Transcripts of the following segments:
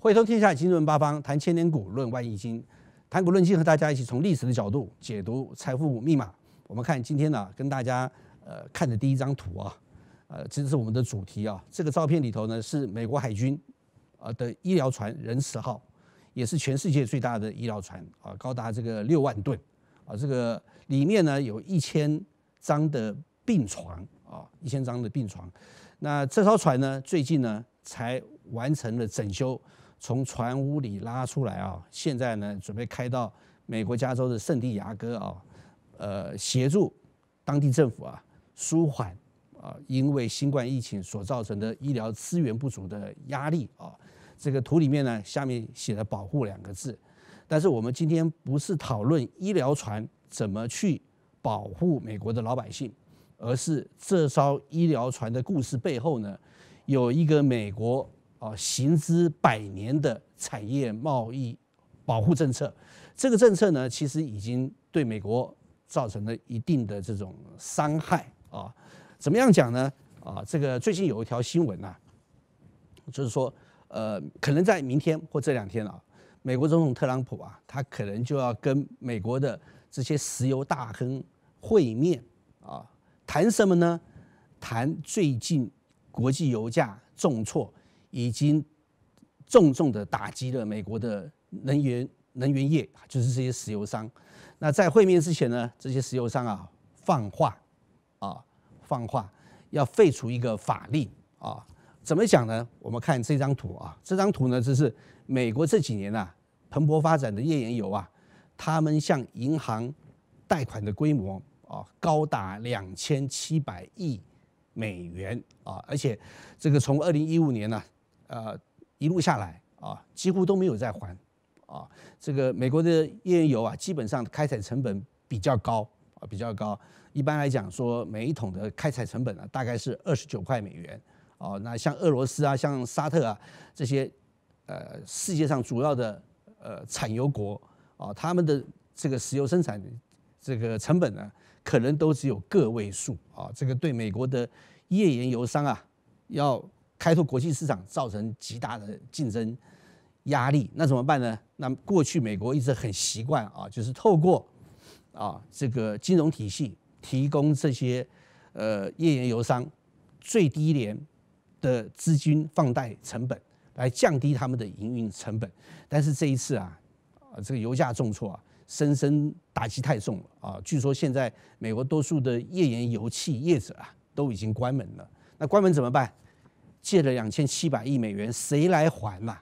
慧通天下，金论八方，谈千年古，论万亿金，谈古论今，和大家一起从历史的角度解读财富密码。我们看今天呢，跟大家呃看的第一张图啊，呃，这是我们的主题啊。这个照片里头呢，是美国海军啊的医疗船“仁慈号”，也是全世界最大的医疗船啊，高达这个六万吨啊。这个里面呢，有一千张的病床啊，一千张的病床。那这艘船呢，最近呢才完成了整修。从船坞里拉出来啊！现在呢，准备开到美国加州的圣地牙哥啊，呃，协助当地政府啊，舒缓啊，因为新冠疫情所造成的医疗资源不足的压力啊。这个图里面呢，下面写了“保护”两个字，但是我们今天不是讨论医疗船怎么去保护美国的老百姓，而是这艘医疗船的故事背后呢，有一个美国。啊，行之百年的产业贸易保护政策，这个政策呢，其实已经对美国造成了一定的这种伤害啊。怎么样讲呢？啊，这个最近有一条新闻呐，就是说，呃，可能在明天或这两天啊，美国总统特朗普啊，他可能就要跟美国的这些石油大亨会面啊，谈什么呢？谈最近国际油价重挫。已经重重的打击了美国的能源能源业，就是这些石油商。那在会面之前呢，这些石油商啊放话，啊放话要废除一个法令啊。怎么讲呢？我们看这张图啊，这张图呢就是美国这几年啊蓬勃发展的页岩油啊，他们向银行贷款的规模啊高达两千七百亿美元啊，而且这个从二零一五年呢。呃，一路下来啊，几乎都没有再还，啊，这个美国的页岩油啊，基本上开采成本比较高，啊，比较高。一般来讲，说每一桶的开采成本呢，大概是二十九块美元，哦，那像俄罗斯啊，像沙特啊这些，呃，世界上主要的呃产油国，啊，他们的这个石油生产这个成本呢，可能都只有个位数，啊，这个对美国的页岩油商啊，要。开拓国际市场造成极大的竞争压力，那怎么办呢？那过去美国一直很习惯啊，就是透过啊这个金融体系提供这些呃页岩油商最低廉的资金放贷成本，来降低他们的营运成本。但是这一次啊啊这个油价重挫啊，深深打击太重了啊！据说现在美国多数的页岩油气业者啊都已经关门了。那关门怎么办？借了两千七百亿美元，谁来还嘛？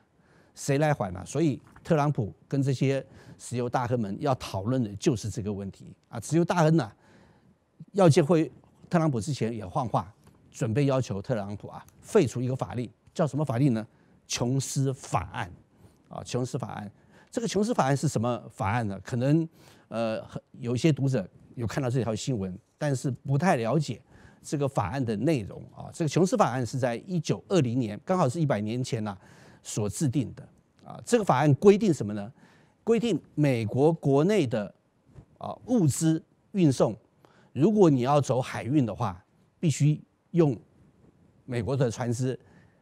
谁来还嘛？所以特朗普跟这些石油大亨们要讨论的就是这个问题啊！石油大亨呢，要借会，特朗普之前也换话，准备要求特朗普啊废除一个法律，叫什么法律呢？琼斯法案啊，琼斯法案。这个琼斯法案是什么法案呢？可能呃，有一些读者有看到这条新闻，但是不太了解。这个法案的内容啊，这个琼斯法案是在一九二零年，刚好是一百年前呐，所制定的啊。这个法案规定什么呢？规定美国国内的啊物资运送，如果你要走海运的话，必须用美国的船只，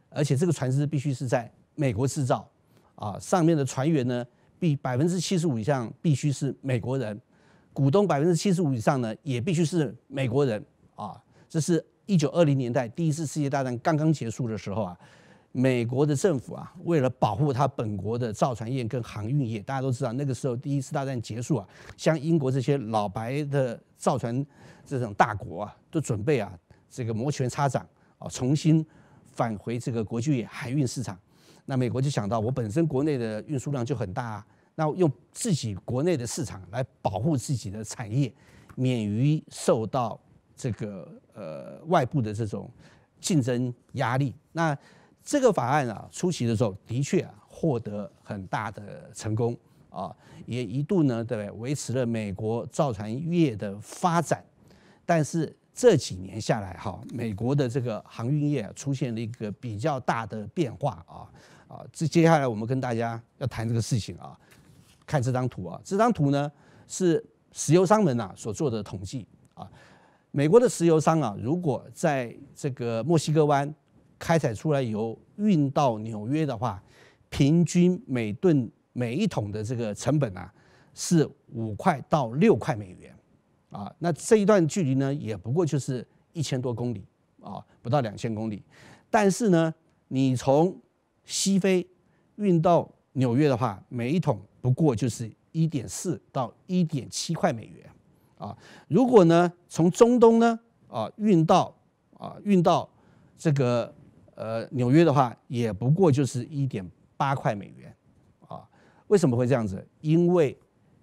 而且这个船只必须是在美国制造啊。上面的船员呢，必百分之七十五以上必须是美国人，股东百分之七十五以上呢，也必须是美国人啊。这是一九二零年代第一次世界大战刚刚结束的时候啊，美国的政府啊，为了保护他本国的造船业跟航运业，大家都知道，那个时候第一次大战结束啊，像英国这些老白的造船这种大国啊，都准备啊，这个摩拳擦掌啊，重新返回这个国际海运市场。那美国就想到，我本身国内的运输量就很大，啊，那用自己国内的市场来保护自己的产业，免于受到。这个呃，外部的这种竞争压力，那这个法案啊，出席的时候的确啊，获得很大的成功啊，也一度呢，对不对，维持了美国造船业的发展。但是这几年下来哈，美国的这个航运业出现了一个比较大的变化啊啊，这接下来我们跟大家要谈这个事情啊，看这张图啊，这张图呢是石油商人啊所做的统计啊。美国的石油商啊，如果在这个墨西哥湾开采出来油，运到纽约的话，平均每吨每一桶的这个成本啊，是五块到六块美元，啊，那这一段距离呢，也不过就是一千多公里啊，不到两千公里。但是呢，你从西非运到纽约的话，每一桶不过就是一点四到一点七块美元。啊，如果呢从中东呢啊运到啊运到这个呃纽约的话，也不过就是一点八块美元啊。为什么会这样子？因为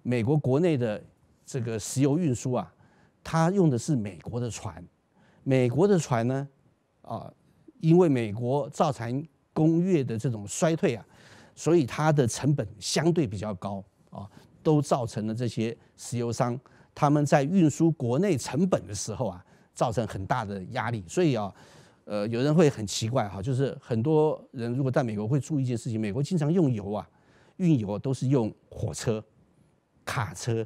美国国内的这个石油运输啊，它用的是美国的船，美国的船呢啊，因为美国造船工业的这种衰退啊，所以它的成本相对比较高啊，都造成了这些石油商。他们在运输国内成本的时候啊，造成很大的压力。所以啊，呃，有人会很奇怪哈，就是很多人如果在美国会注意一件事情：美国经常用油啊，运油都是用火车、卡车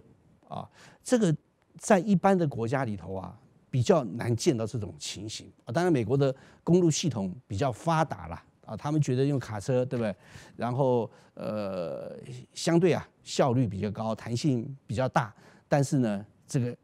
啊。这个在一般的国家里头啊，比较难见到这种情形啊。当然，美国的公路系统比较发达了啊，他们觉得用卡车对不对？然后呃，相对啊，效率比较高，弹性比较大。但是呢，这个，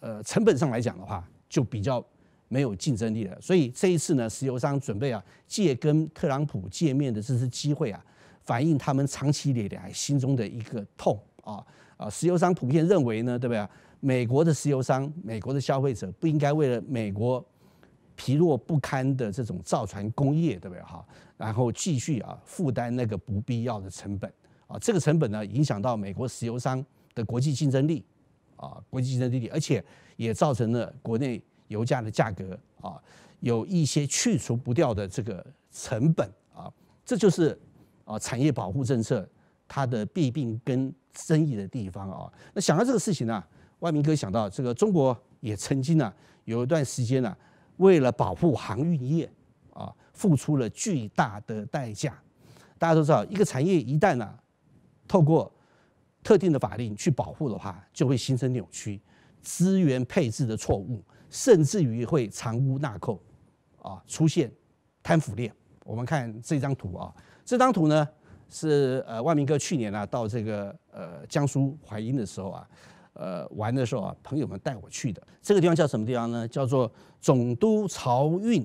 呃，成本上来讲的话，就比较没有竞争力了。所以这一次呢，石油商准备啊，借跟特朗普见面的这次机会啊，反映他们长期累积心中的一个痛啊啊！石油商普遍认为呢，对不对？美国的石油商，美国的消费者不应该为了美国疲弱不堪的这种造船工业，对不对哈？然后继续啊，负担那个不必要的成本啊，这个成本呢，影响到美国石油商的国际竞争力。国际竞争力而且也造成了国内油价的价格啊有一些去除不掉的这个成本啊，这就是啊产业保护政策它的弊病跟争议的地方啊。那想到这个事情呢，万明哥想到这个中国也曾经呢有一段时间呢为了保护航运业啊付出了巨大的代价。大家都知道，一个产业一旦呢透过特定的法令去保护的话，就会形成扭曲资源配置的错误，甚至于会藏污纳垢啊，出现贪腐链。我们看这张图啊，这张图呢是呃万明哥去年啊到这个呃江苏淮阴的时候啊，呃玩的时候啊，朋友们带我去的。这个地方叫什么地方呢？叫做总督漕运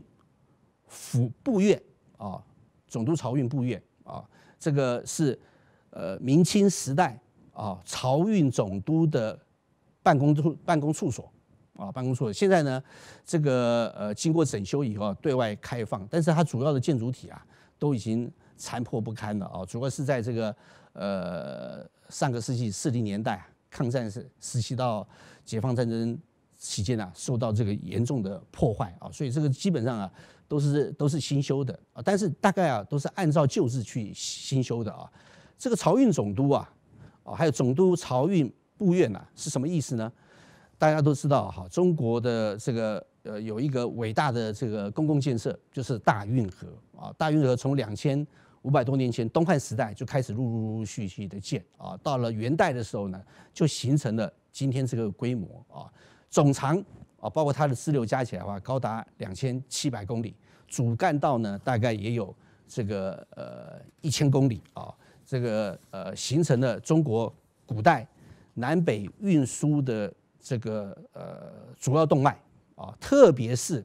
府部院啊，总督漕运部院啊，这个是呃明清时代。啊，漕运总督的办公处办公处所，啊，办公处所。现在呢，这个呃，经过整修以后对外开放，但是它主要的建筑体啊，都已经残破不堪了啊。主要是在这个呃上个世纪四零年代抗战时时期到解放战争期间呢，受到这个严重的破坏啊，所以这个基本上啊，都是都是新修的啊，但是大概啊，都是按照旧制去新修的啊。这个漕运总督啊。还有总督漕运部院呐，是什么意思呢？大家都知道哈，中国的这个呃有一个伟大的这个公共建设，就是大运河啊。大运河从两千五百多年前东汉时代就开始陆陆陆续续的建啊，到了元代的时候呢，就形成了今天这个规模啊。总长啊，包括它的支流加起来的话，高达两千七百公里，主干道呢大概也有这个呃一千公里啊。这个呃，形成了中国古代南北运输的这个呃主要动脉啊，特别是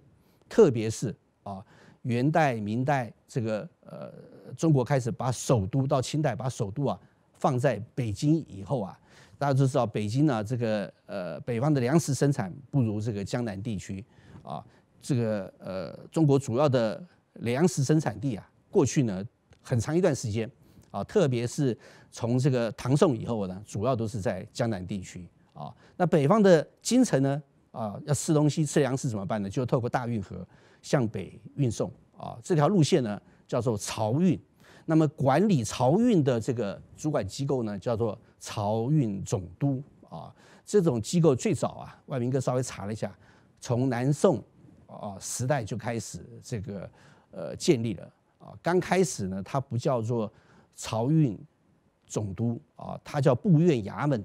特别是啊，元代、明代这个呃，中国开始把首都到清代把首都啊放在北京以后啊，大家都知道北京呢，这个呃北方的粮食生产不如这个江南地区啊，这个呃中国主要的粮食生产地啊，过去呢很长一段时间。啊，特别是从这个唐宋以后呢，主要都是在江南地区啊。那北方的京城呢，啊，要吃东西吃粮食怎么办呢？就透过大运河向北运送啊。这条路线呢叫做漕运。那么管理漕运的这个主管机构呢叫做漕运总督啊。这种机构最早啊，万明哥稍微查了一下，从南宋啊时代就开始这个呃建立了啊。刚开始呢，它不叫做。漕运总督啊，他叫布院衙门，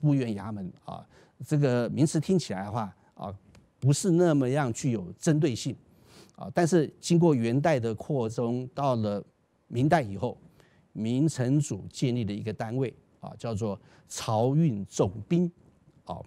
布院衙门啊，这个名词听起来的话啊，不是那么样具有针对性啊。但是经过元代的扩充，到了明代以后，明成祖建立的一个单位啊，叫做漕运总兵，啊，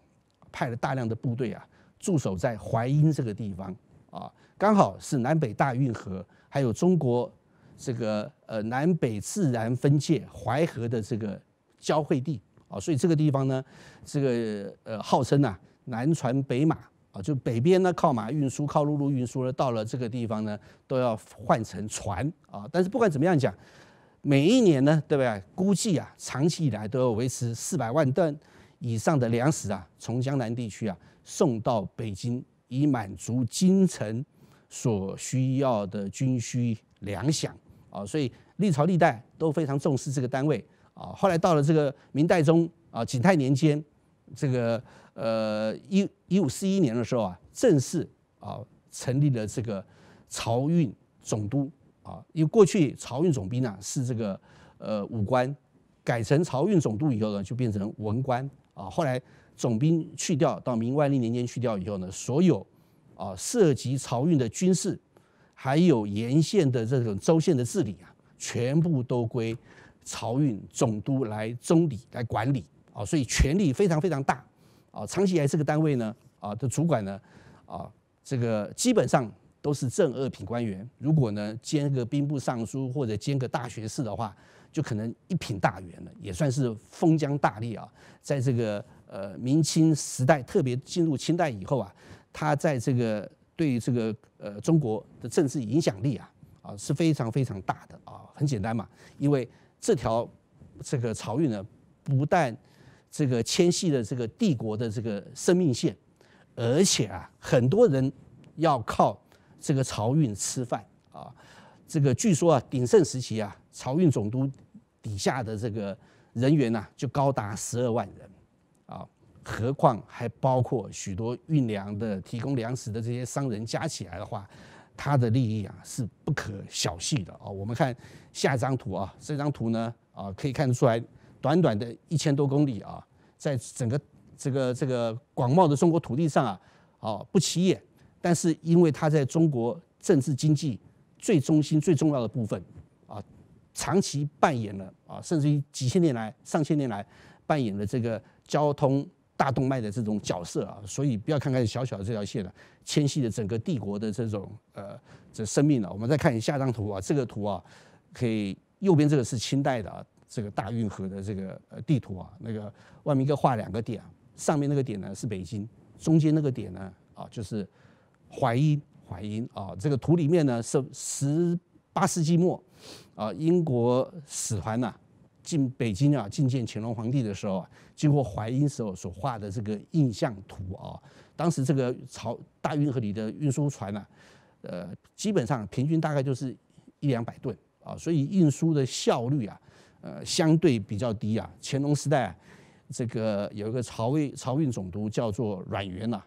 派了大量的部队啊驻守在淮阴这个地方啊，刚好是南北大运河，还有中国。这个呃南北自然分界淮河的这个交汇地啊，所以这个地方呢，这个呃号称呢南船北马啊，就北边呢靠马运输，靠陆路运输呢，到了这个地方呢都要换成船啊。但是不管怎么样讲，每一年呢，对不对？估计啊，长期以来都要维持四百万吨以上的粮食啊，从江南地区啊送到北京，以满足京城所需要的军需。粮饷啊，所以历朝历代都非常重视这个单位啊。后来到了这个明代中啊景泰年间，这个呃一一五四一年的时候啊，正式啊成立了这个漕运总督啊。因为过去漕运总兵呢是这个呃武官，改成漕运总督以后呢，就变成文官啊。后来总兵去掉，到明万历年间去掉以后呢，所有啊涉及漕运的军事。还有沿线的这种州县的治理啊，全部都归漕运总督来总理、来管理啊，所以权力非常非常大啊。长期以来这个单位呢啊的主管呢啊，这个基本上都是正二品官员。如果呢兼个兵部尚书或者兼个大学士的话，就可能一品大员了，也算是封疆大吏啊。在这个呃明清时代，特别进入清代以后啊，他在这个。对这个呃中国的政治影响力啊啊是非常非常大的啊，很简单嘛，因为这条这个漕运呢，不但这个牵系了这个帝国的这个生命线，而且啊，很多人要靠这个漕运吃饭啊。这个据说啊，鼎盛时期啊，漕运总督底下的这个人员呢，就高达十二万人。何况还包括许多运粮的、提供粮食的这些商人加起来的话，他的利益啊是不可小觑的啊。我们看下一张图啊，这张图呢啊可以看得出来，短短的一千多公里啊，在整个这个这个广袤的中国土地上啊，啊不起眼，但是因为它在中国政治经济最中心最重要的部分啊，长期扮演了啊，甚至于几千年来、上千年来扮演了这个交通。大动脉的这种角色啊，所以不要看看小小的这条线了，纤细的整个帝国的这种呃这生命了。我们再看下张图啊，这个图啊，可以右边这个是清代的这个大运河的这个呃地图啊，那个外面一个画两个点，上面那个点呢是北京，中间那个点呢啊就是淮阴，淮阴啊，这个图里面呢是十八世纪末啊英国使团呢。进北京啊，觐见乾隆皇帝的时候啊，经过淮阴时候所画的这个印象图啊，当时这个漕大运河里的运输船呢，呃，基本上平均大概就是一两百吨啊，所以运输的效率啊，呃，相对比较低啊。乾隆时代，这个有一个漕运漕运总督叫做阮元呐，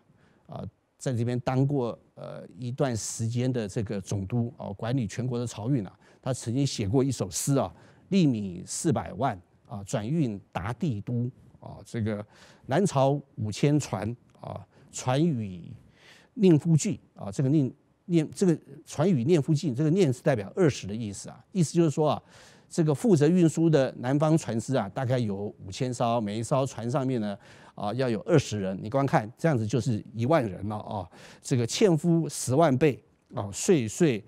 啊，在这边当过呃一段时间的这个总督啊，管理全国的漕运啊，他曾经写过一首诗啊。一米四百万啊，转运达帝都啊，这个南朝五千船啊，船与念夫俱啊，这个念念这个船与念夫俱，这个念是代表二十的意思啊，意思就是说啊，这个负责运输的南方船师啊，大概有五千艘，每一艘船上面呢啊，要有二十人，你观看这样子就是一万人了啊，这个纤夫十万倍啊，岁岁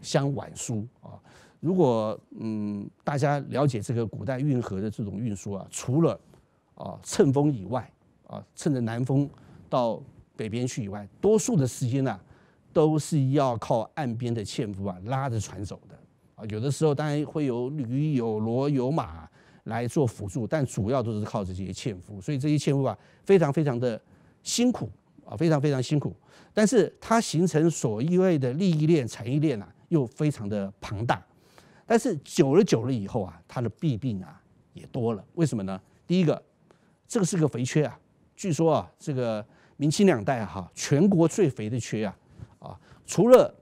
相晚书啊。如果嗯，大家了解这个古代运河的这种运输啊，除了啊乘风以外，啊趁着南风到北边去以外，多数的时间呢都是要靠岸边的纤夫啊拉着船走的啊。有的时候当然会有驴有骡有马来做辅助，但主要都是靠着这些纤夫。所以这些纤夫啊非常非常的辛苦啊，非常非常辛苦。但是它形成所意味的利益链产业链啊又非常的庞大。但是久了久了以后啊，它的弊病啊也多了。为什么呢？第一个，这个是个肥缺啊。据说啊，这个明清两代哈，全国最肥的缺啊，啊，除了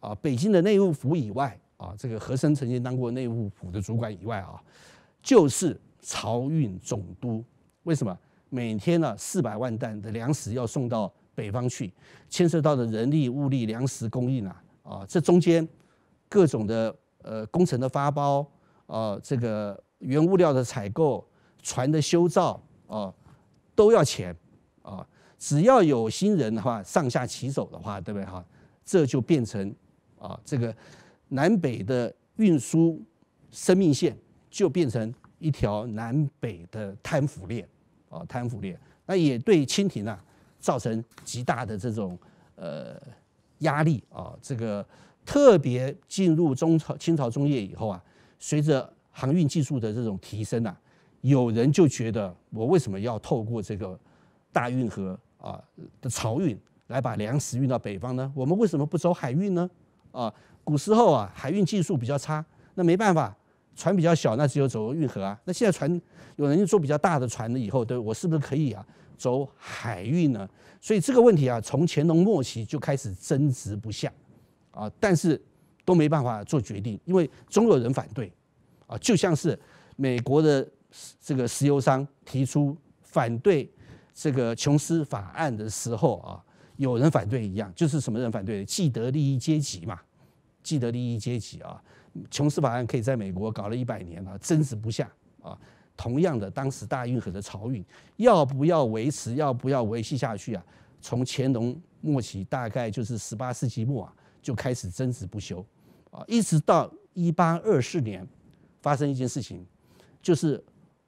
啊北京的内务府以外啊，这个和珅曾经当过内务府的主管以外啊，就是漕运总督。为什么？每天呢四百万担的粮食要送到北方去，牵涉到的人力、物力、粮食供应啊啊，这中间各种的。呃，工程的发包，啊，这个原物料的采购，船的修造，啊，都要钱，啊，只要有新人的话，上下其手的话，对不对哈？这就变成啊，这个南北的运输生命线，就变成一条南北的贪腐链，啊，贪腐链，那也对清廷啊造成极大的这种呃压力啊，这个。特别进入中朝清朝中叶以后啊，随着航运技术的这种提升呐，有人就觉得我为什么要透过这个大运河啊的漕运来把粮食运到北方呢？我们为什么不走海运呢？啊，古时候啊，海运技术比较差，那没办法，船比较小，那只有走运河啊。那现在船有人做比较大的船了以后，对，我是不是可以啊走海运呢？所以这个问题啊，从乾隆末期就开始争执不下。啊，但是都没办法做决定，因为总有人反对，啊，就像是美国的这个石油商提出反对这个琼斯法案的时候啊，有人反对一样，就是什么人反对？既得利益阶级嘛，既得利益阶级啊，琼斯法案可以在美国搞了一百年了，争执不下啊。同样的，当时大运河的漕运要不要维持，要不要维系下去啊？从乾隆末期，大概就是十八世纪末啊。就开始争执不休，啊，一直到一八二四年，发生一件事情，就是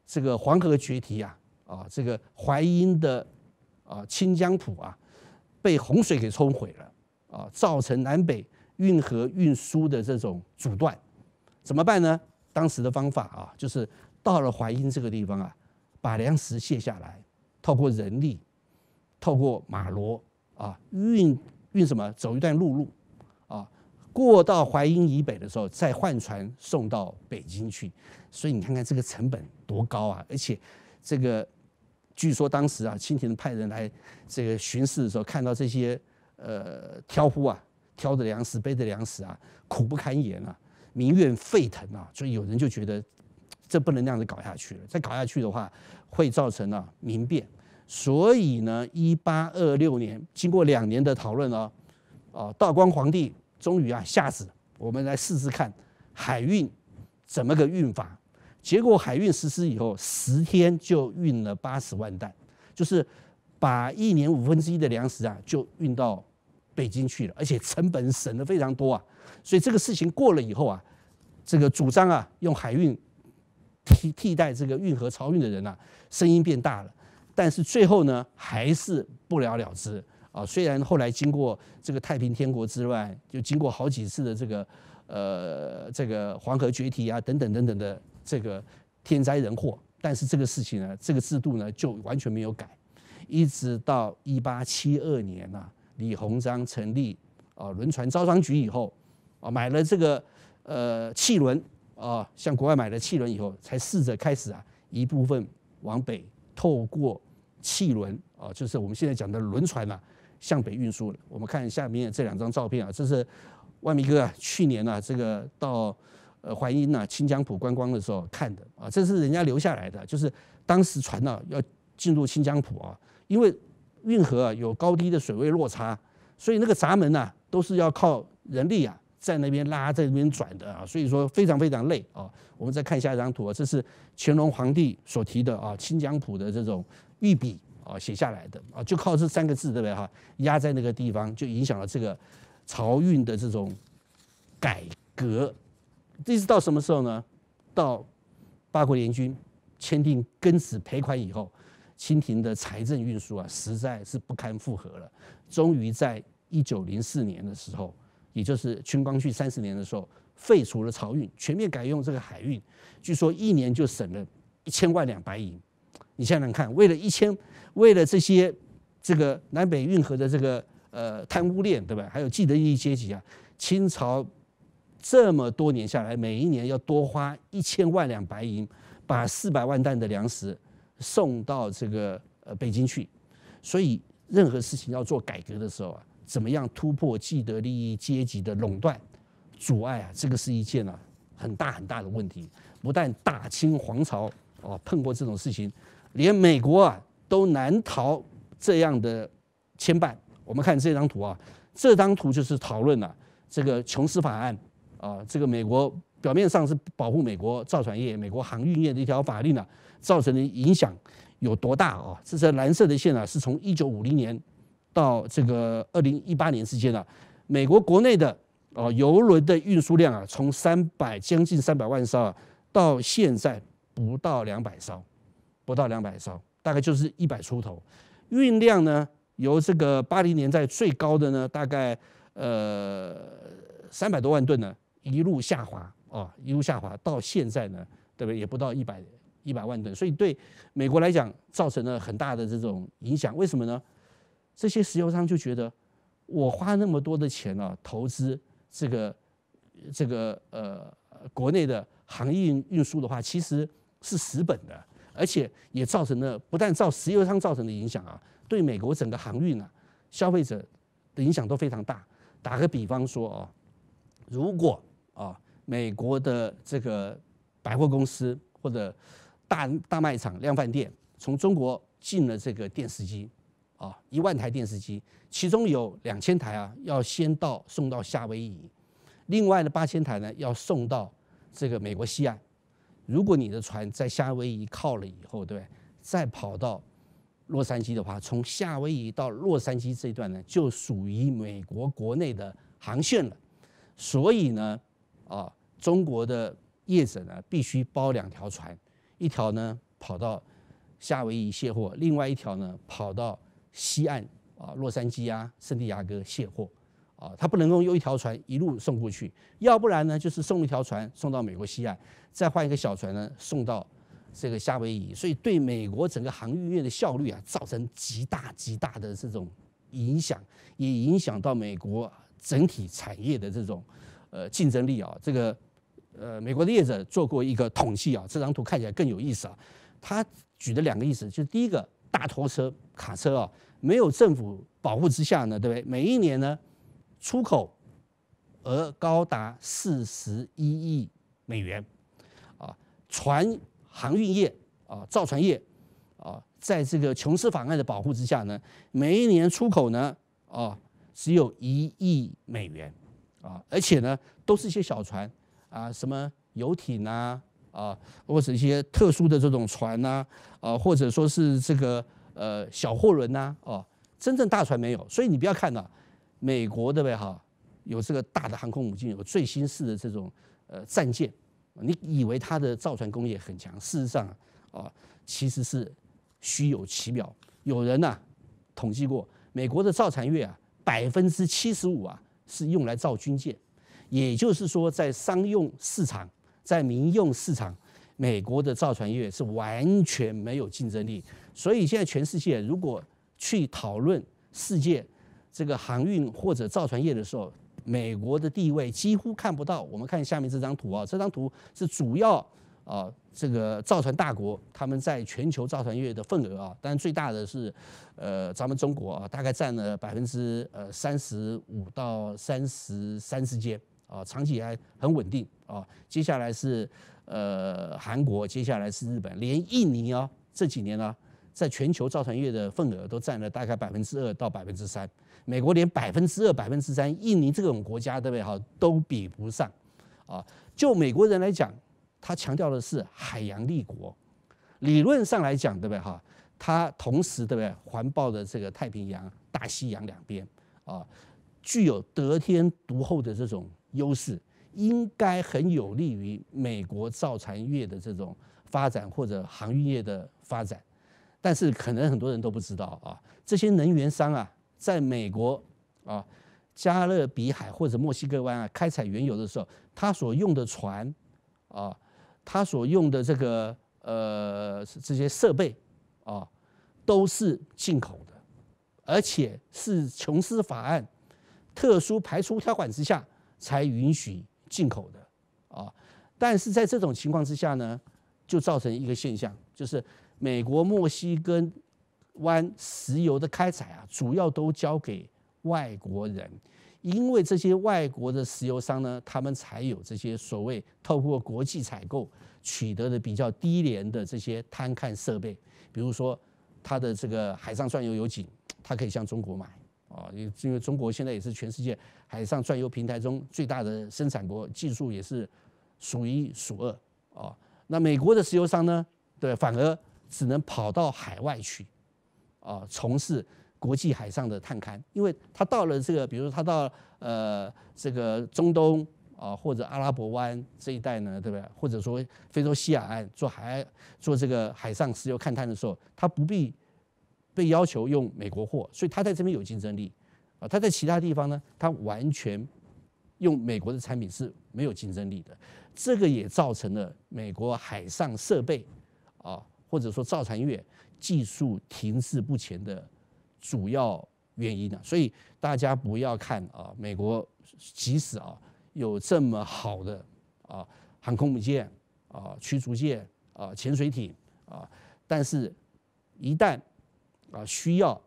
这个黄河决堤啊，啊，这个淮阴的啊清江浦啊，被洪水给冲毁了，啊，造成南北运河运输的这种阻断，怎么办呢？当时的方法啊，就是到了淮阴这个地方啊，把粮食卸下来，透过人力，透过马骡啊，运运什么，走一段陆路。啊，过到淮阴以北的时候，再换船送到北京去，所以你看看这个成本多高啊！而且，这个据说当时啊，清廷派人来这个巡视的时候，看到这些呃挑夫啊，挑着粮食、背着粮食啊，苦不堪言啊，民怨沸腾啊，所以有人就觉得这不能这样子搞下去了，再搞下去的话，会造成啊民变。所以呢，一八二六年，经过两年的讨论呢。哦，道光皇帝终于啊下旨，我们来试试看海运怎么个运法。结果海运实施以后，十天就运了八十万担，就是把一年五分之一的粮食啊就运到北京去了，而且成本省的非常多啊。所以这个事情过了以后啊，这个主张啊用海运替替代这个运河漕运的人啊，声音变大了，但是最后呢还是不了了之。啊，虽然后来经过这个太平天国之乱，就经过好几次的这个，呃，这个黄河决堤啊，等等等等的这个天灾人祸，但是这个事情呢，这个制度呢就完全没有改，一直到一八七二年呐，李鸿章成立啊轮船招商局以后，啊买了这个呃汽轮啊，向国外买了汽轮以后，才试着开始啊一部分往北，透过汽轮啊，就是我们现在讲的轮船呐。向北运输。我们看下面这两张照片啊，这是万明哥啊，去年啊，这个到呃淮阴呢清江浦观光的时候看的啊，这是人家留下来的，就是当时船呢要进入清江浦啊，因为运河啊有高低的水位落差，所以那个闸门呢都是要靠人力啊在那边拉在那边转的啊，所以说非常非常累啊。我们再看下一张图啊，这是乾隆皇帝所提的啊清江浦的这种御笔。哦，写下来的啊，就靠这三个字，对不对？哈，压在那个地方，就影响了这个漕运的这种改革。一直到什么时候呢？到八国联军签订庚子赔款以后，清廷的财政运输啊，实在是不堪负荷了。终于在一九零四年的时候，也就是清光绪三十年的时候，废除了漕运，全面改用这个海运。据说一年就省了一千万两白银。你想想看，为了一千。为了这些这个南北运河的这个呃贪污链，对不对？还有既得利益阶级啊，清朝这么多年下来，每一年要多花一千万两白银，把四百万担的粮食送到这个呃北京去。所以任何事情要做改革的时候啊，怎么样突破既得利益阶级的垄断阻碍啊？这个是一件啊很大很大的问题。不但大清皇朝啊碰过这种事情，连美国啊。都难逃这样的牵绊。我们看这张图啊，这张图就是讨论了这个琼斯法案啊，这个美国表面上是保护美国造船业、美国航运业的一条法令啊，造成的影响有多大啊？这蓝色的线啊，是从一九五零年到这个二零一八年之间啊，美国国内的哦，油轮的运输量啊，从三百将近三百万艘啊，到现在不到两百艘，不到两百艘。大概就是一百出头，运量呢由这个八零年代最高的呢，大概呃三百多万吨呢，一路下滑啊，一路下滑到现在呢，对不对？也不到一百一百万吨，所以对美国来讲造成了很大的这种影响。为什么呢？这些石油商就觉得我花那么多的钱呢，投资这个这个呃国内的航运运输的话，其实是蚀本的。而且也造成了，不但造石油商造成的影响啊，对美国整个航运啊、消费者的影响都非常大。打个比方说哦，如果啊，美国的这个百货公司或者大大卖场、量贩店从中国进了这个电视机啊，一万台电视机，其中有两千台啊要先到送到夏威夷，另外的八千台呢要送到这个美国西岸。如果你的船在夏威夷靠了以后，对，再跑到洛杉矶的话，从夏威夷到洛杉矶这一段呢，就属于美国国内的航线了。所以呢，啊，中国的业者呢，必须包两条船，一条呢跑到夏威夷卸货，另外一条呢跑到西岸啊，洛杉矶啊，圣地亚哥卸货。啊，他不能够用一条船一路送过去，要不然呢，就是送一条船送到美国西岸，再换一个小船呢送到这个夏威夷，所以对美国整个航运业的效率啊，造成极大极大的这种影响，也影响到美国整体产业的这种呃竞争力啊。这个呃，美国的业者做过一个统计啊，这张图看起来更有意思啊。他举的两个意思，就第一个大拖车卡车啊，没有政府保护之下呢，对不对？每一年呢？出口额高达四十一亿美元，啊，船航运业啊，造船业啊，在这个琼斯法案的保护之下呢，每一年出口呢啊，只有一亿美元，啊，而且呢，都是一些小船啊，什么游艇呐，啊，或者一些特殊的这种船呐，啊，或者说是这个呃小货轮呐，哦，真正大船没有，所以你不要看到。美国对不对哈？有这个大的航空母舰，有最新式的这种呃战舰，你以为它的造船工业很强？事实上啊，其实是虚有其表。有人呢统计过，美国的造船业啊，百分之七十五啊是用来造军舰，也就是说，在商用市场、在民用市场，美国的造船业是完全没有竞争力。所以现在全世界如果去讨论世界。这个航运或者造船业的时候，美国的地位几乎看不到。我们看下面这张图啊，这张图是主要啊，这个造船大国他们在全球造船业的份额啊，当然最大的是，呃，咱们中国啊，大概占了百分之呃三十五到三十三之间啊，长期以来很稳定啊。接下来是呃韩国，接下来是日本，连印尼啊这几年呢。在全球造船业的份额都占了大概百分之二到百分之三，美国连百分之二、百分之三，印尼这种国家对不对哈，都比不上。啊，就美国人来讲，他强调的是海洋立国。理论上来讲，对不对哈？它同时对不对环抱的这个太平洋、大西洋两边，啊，具有得天独厚的这种优势，应该很有利于美国造船业的这种发展或者航运业的发展。但是可能很多人都不知道啊，这些能源商啊，在美国啊、加勒比海或者墨西哥湾啊开采原油的时候，他所用的船，啊，他所用的这个呃这些设备，啊，都是进口的，而且是琼斯法案特殊排除条款之下才允许进口的，啊，但是在这种情况之下呢，就造成一个现象，就是。美国墨西哥湾石油的开采啊，主要都交给外国人，因为这些外国的石油商呢，他们才有这些所谓透过国际采购取得的比较低廉的这些勘探设备，比如说他的这个海上钻油油井，它可以向中国买啊，因为中国现在也是全世界海上钻油平台中最大的生产国，技术也是数一数二啊。那美国的石油商呢，对，反而。只能跑到海外去，啊，从事国际海上的探勘。因为他到了这个，比如说他到呃这个中东啊，或者阿拉伯湾这一带呢，对不对？或者说非洲西海岸做海做这个海上石油勘探的时候，他不必被要求用美国货，所以他在这边有竞争力啊。他在其他地方呢，他完全用美国的产品是没有竞争力的。这个也造成了美国海上设备啊。或者说，造船业技术停滞不前的主要原因呢？所以大家不要看啊，美国即使啊有这么好的啊航空母舰啊、驱逐舰啊、潜水艇啊，但是一旦啊需要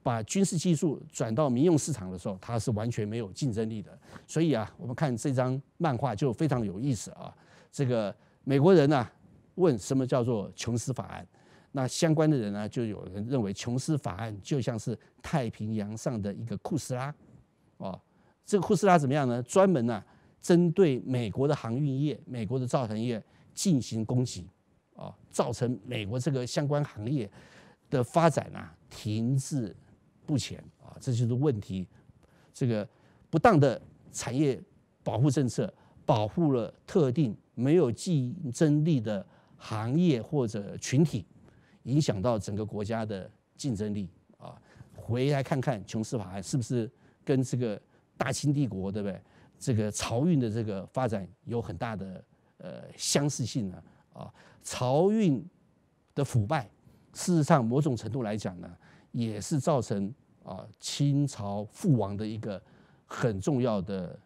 把军事技术转到民用市场的时候，它是完全没有竞争力的。所以啊，我们看这张漫画就非常有意思啊，这个美国人呢。问什么叫做琼斯法案？那相关的人呢，就有人认为琼斯法案就像是太平洋上的一个库斯拉，哦，这个库斯拉怎么样呢？专门呢针对美国的航运业、美国的造船业进行攻击，哦，造成美国这个相关行业的发展啊停滞不前啊，这就是问题。这个不当的产业保护政策，保护了特定没有竞争力的。行业或者群体影响到整个国家的竞争力啊，回来看看琼斯法案是不是跟这个大清帝国对不对？这个漕运的这个发展有很大的呃相似性呢啊？漕运的腐败，事实上某种程度来讲呢，也是造成啊清朝覆亡的一个很重要的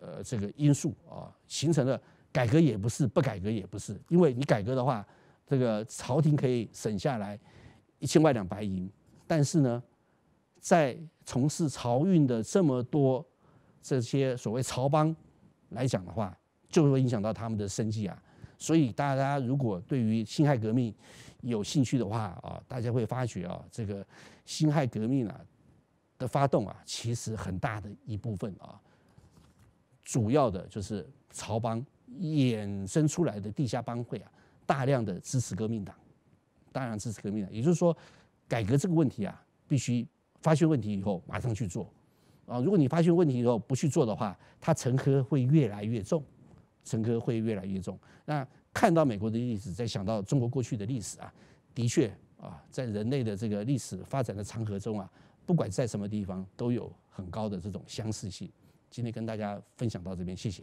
呃这个因素啊，形成了。改革也不是，不改革也不是，因为你改革的话，这个朝廷可以省下来一千万两白银，但是呢，在从事漕运的这么多这些所谓漕帮来讲的话，就会影响到他们的生计啊。所以大家如果对于辛亥革命有兴趣的话啊，大家会发觉啊，这个辛亥革命啊的发动啊，其实很大的一部分啊。主要的就是朝帮衍生出来的地下帮会啊，大量的支持革命党，大量支持革命党，也就是说，改革这个问题啊，必须发现问题以后马上去做，啊，如果你发现问题以后不去做的话，它沉疴会越来越重，沉疴会越来越重。那看到美国的历史，再想到中国过去的历史啊，的确啊，在人类的这个历史发展的长河中啊，不管在什么地方，都有很高的这种相似性。今天跟大家分享到这边，谢谢。